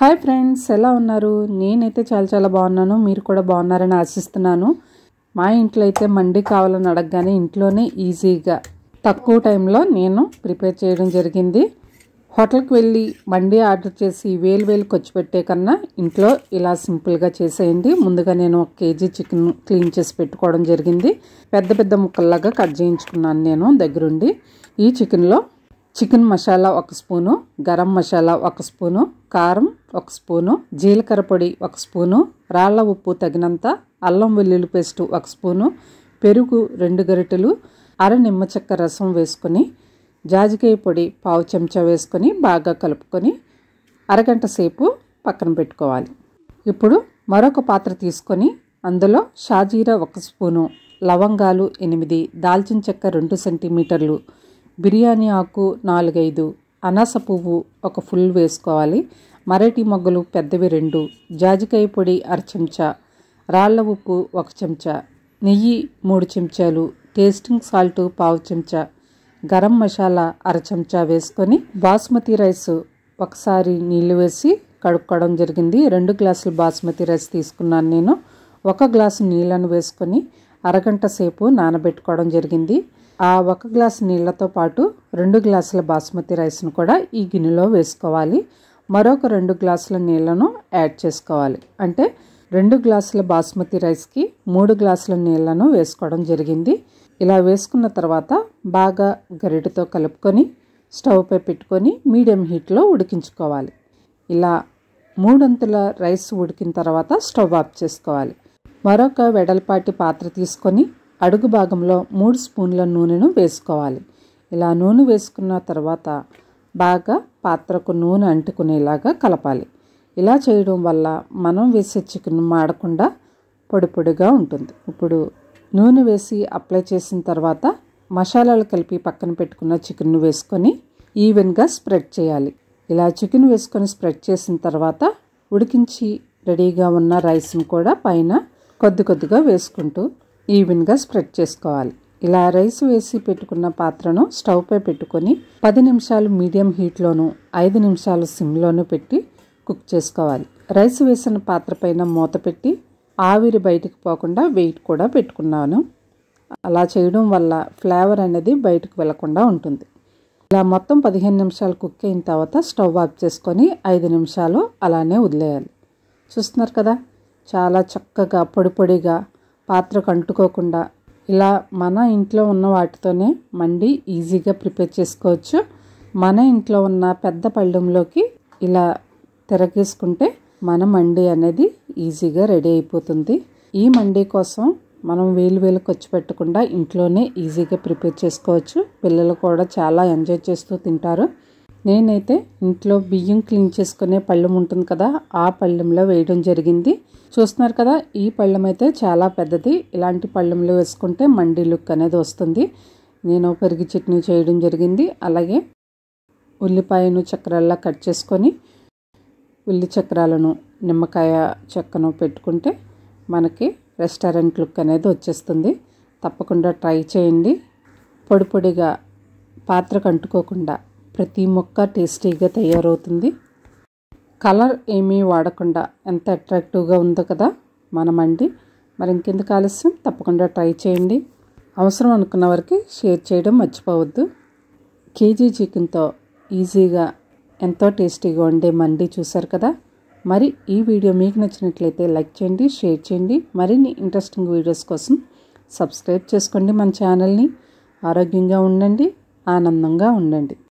hi friends ఎలా ఉన్నారు నేనైతే చాలా చాలా బాగున్నాను మీరు కూడా బాగున్నారని ఆశిస్తున్నాను మా ఇంట్లో అయితే మండి కావాలని అడగగానే ఇంట్లోనే ఈజీగా తక్కువ టైంలో నేను ప్రిపేర్ చేయడం జరిగింది హోటల్కి వెళ్ళి మండి ఆర్డర్ చేసి వేలు వేలు ఖర్చు పెట్టే కన్నా ఇంట్లో ఇలా సింపుల్గా చేసేయండి ముందుగా నేను ఒక కేజీ చికెన్ క్లీన్ చేసి పెట్టుకోవడం జరిగింది పెద్ద పెద్ద ముక్కల్లాగా కట్ చేయించుకున్నాను నేను దగ్గరుండి ఈ చికెన్లో చికెన్ మసాలా ఒక స్పూను గరం మసాలా ఒక స్పూను కారం ఒక స్పూను జీలకర్ర పొడి ఒక స్పూను రాళ్ళ ఉప్పు తగినంత అల్లం వెల్లుల్లి పేస్టు ఒక స్పూను పెరుగు రెండు గరిటెలు అర నిమ్మ చెక్క రసం వేసుకొని జాజికాయ పొడి పావు చెంచా వేసుకొని బాగా కలుపుకొని అరగంట సేపు పక్కన పెట్టుకోవాలి ఇప్పుడు మరొక పాత్ర తీసుకొని అందులో షాజీరా ఒక స్పూను లవంగాలు ఎనిమిది దాల్చిన చెక్క రెండు సెంటీమీటర్లు బిర్యానీ ఆకు నాలుగైదు అనాస పువ్వు ఒక ఫుల్ వేసుకోవాలి మరటి మొగ్గలు పెద్దవి రెండు జాజికాయ పొడి అర చెంచా రాళ్ళ ఉప్పు ఒక చెంచా నెయ్యి మూడు చెంచాలు టేస్టింగ్ సాల్ట్ పావు చెంచా గరం మసాలా అర చెంచా వేసుకొని బాస్మతి రైస్ ఒకసారి నీళ్లు వేసి కడుక్కోవడం జరిగింది రెండు గ్లాసులు బాస్మతి రైస్ తీసుకున్నాను నేను ఒక గ్లాసు నీళ్ళను వేసుకొని అరగంట సేపు నానబెట్టుకోవడం జరిగింది ఆ ఒక గ్లాస్ నీళ్లతో పాటు రెండు గ్లాసుల బాస్మతి రైస్ను కూడా ఈ గిన్నెలో వేసుకోవాలి మరొక రెండు గ్లాసుల నీళ్లను యాడ్ చేసుకోవాలి అంటే రెండు గ్లాసుల బాస్మతి రైస్కి మూడు గ్లాసుల నీళ్లను వేసుకోవడం జరిగింది ఇలా వేసుకున్న తర్వాత బాగా గరిటతో కలుపుకొని స్టవ్పై పెట్టుకొని మీడియం హీట్లో ఉడికించుకోవాలి ఇలా మూడంతుల రైస్ ఉడికిన తర్వాత స్టవ్ ఆఫ్ చేసుకోవాలి మరొక వెడల్పాటి పాత్ర తీసుకొని అడుగు భాగంలో మూడు స్పూన్ల నూనెను వేసుకోవాలి ఇలా నూనె వేసుకున్న తర్వాత బాగా పాత్రకు నూనె అంటుకునేలాగా కలపాలి ఇలా చేయడం వల్ల మనం వేసే చికెన్ మాడకుండా పొడి పొడిగా ఉంటుంది ఇప్పుడు నూనె వేసి అప్లై చేసిన తర్వాత మసాలాలు కలిపి పక్కన పెట్టుకున్న చికెన్ను వేసుకొని ఈవెన్గా స్ప్రెడ్ చేయాలి ఇలా చికెన్ వేసుకొని స్ప్రెడ్ చేసిన తర్వాత ఉడికించి రెడీగా ఉన్న రైస్ను కూడా పైన కొద్ది కొద్దిగా వేసుకుంటూ ఈవెన్గా స్ప్రెడ్ చేసుకోవాలి ఇలా రైస్ వేసి పెట్టుకున్న పాత్రను స్టవ్పై పెట్టుకొని పది నిమిషాలు మీడియం హీట్లోను ఐదు నిమిషాలు సిమ్లోను పెట్టి కుక్ చేసుకోవాలి రైస్ వేసిన పాత్ర పైన మూత పెట్టి ఆవిరి బయటికి పోకుండా వెయిట్ కూడా పెట్టుకున్నాను అలా చేయడం వల్ల ఫ్లేవర్ అనేది బయటకు వెళ్లకుండా ఉంటుంది ఇలా మొత్తం పదిహేను నిమిషాలు కుక్ అయిన తర్వాత స్టవ్ ఆఫ్ చేసుకొని ఐదు నిమిషాలు అలానే వదిలేయాలి చూస్తున్నారు కదా చాలా చక్కగా పొడి పొడిగా పాత్రకు అంటుకోకుండా ఇలా మన ఇంట్లో ఉన్న వాటితోనే మండి ఈజీగా ప్రిపేర్ చేసుకోవచ్చు మన ఇంట్లో ఉన్న పెద్ద పళ్ళెంలోకి ఇలా తిరగేసుకుంటే మన మండి అనేది ఈజీగా రెడీ అయిపోతుంది ఈ మండి కోసం మనం వేలు వేలు ఖర్చు పెట్టకుండా ఇంట్లోనే ఈజీగా ప్రిపేర్ చేసుకోవచ్చు పిల్లలు కూడా చాలా ఎంజాయ్ చేస్తూ తింటారు నేనైతే ఇంట్లో బియ్యం క్లీన్ చేసుకునే పళ్ళెం ఉంటుంది కదా ఆ పళ్ళెంలో వేయడం జరిగింది చూస్తున్నారు కదా ఈ పళ్ళెం అయితే చాలా పెద్దది ఇలాంటి పళ్ళెంలో వేసుకుంటే మండి లుక్ అనేది వస్తుంది నేను పెరిగి చట్నీ చేయడం జరిగింది అలాగే ఉల్లిపాయను చక్రాల్లా కట్ చేసుకొని ఉల్లి చక్రాలను నిమ్మకాయ చెక్కను పెట్టుకుంటే మనకి రెస్టారెంట్ లుక్ అనేది వచ్చేస్తుంది తప్పకుండా ట్రై చేయండి పొడి పాత్ర పాత్రకు అంటుకోకుండా ప్రతి మొక్క టేస్టీగా తయారవుతుంది కలర్ ఏమీ వాడకుండా ఎంత అట్రాక్టివ్గా ఉందో కదా మనమండి మరి ఇంకెందుకు ఆలస్యం తప్పకుండా ట్రై చేయండి అవసరం అనుకున్న వారికి షేర్ చేయడం మర్చిపోవద్దు కేజీ చికెన్తో ఈజీగా ఎంతో టేస్టీగా ఉండే మండి చూశారు కదా మరి ఈ వీడియో మీకు నచ్చినట్లయితే లైక్ చేయండి షేర్ చేయండి మరిన్ని ఇంట్రెస్టింగ్ వీడియోస్ కోసం సబ్స్క్రైబ్ చేసుకోండి మన ఛానల్ని ఆరోగ్యంగా ఉండండి ఆనందంగా ఉండండి